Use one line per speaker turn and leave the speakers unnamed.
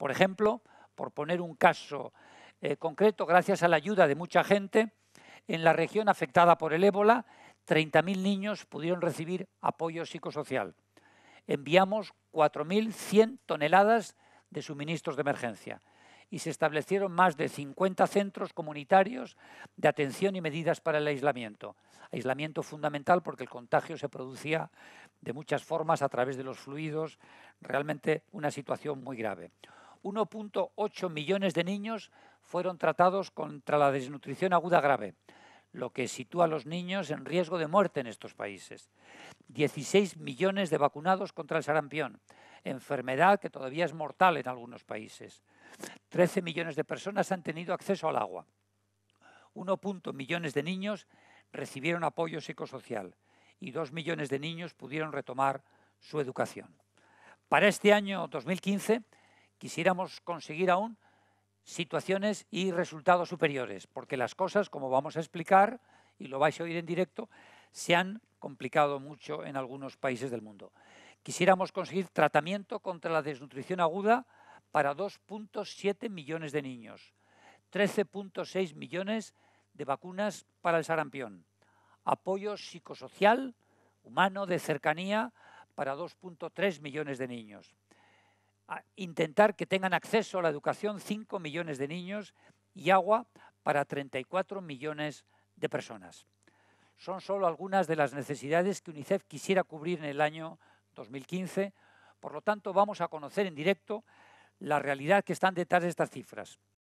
Por ejemplo, por poner un caso eh, concreto, gracias a la ayuda de mucha gente, en la región afectada por el ébola, 30.000 niños pudieron recibir apoyo psicosocial. Enviamos 4.100 toneladas de suministros de emergencia y se establecieron más de 50 centros comunitarios de atención y medidas para el aislamiento. Aislamiento fundamental porque el contagio se producía de muchas formas a través de los fluidos, realmente una situación muy grave. 1.8 millones de niños fueron tratados contra la desnutrición aguda grave, lo que sitúa a los niños en riesgo de muerte en estos países. 16 millones de vacunados contra el sarampión, enfermedad que todavía es mortal en algunos países. 13 millones de personas han tenido acceso al agua. 1. millones de niños recibieron apoyo psicosocial y 2 millones de niños pudieron retomar su educación. Para este año 2015, quisiéramos conseguir aún situaciones y resultados superiores, porque las cosas, como vamos a explicar, y lo vais a oír en directo, se han complicado mucho en algunos países del mundo. Quisiéramos conseguir tratamiento contra la desnutrición aguda para 2.7 millones de niños, 13.6 millones de vacunas para el sarampión, apoyo psicosocial humano de cercanía para 2.3 millones de niños, intentar que tengan acceso a la educación 5 millones de niños y agua para 34 millones de personas. Son solo algunas de las necesidades que UNICEF quisiera cubrir en el año 2015. Por lo tanto, vamos a conocer en directo la realidad que están detrás de estas cifras.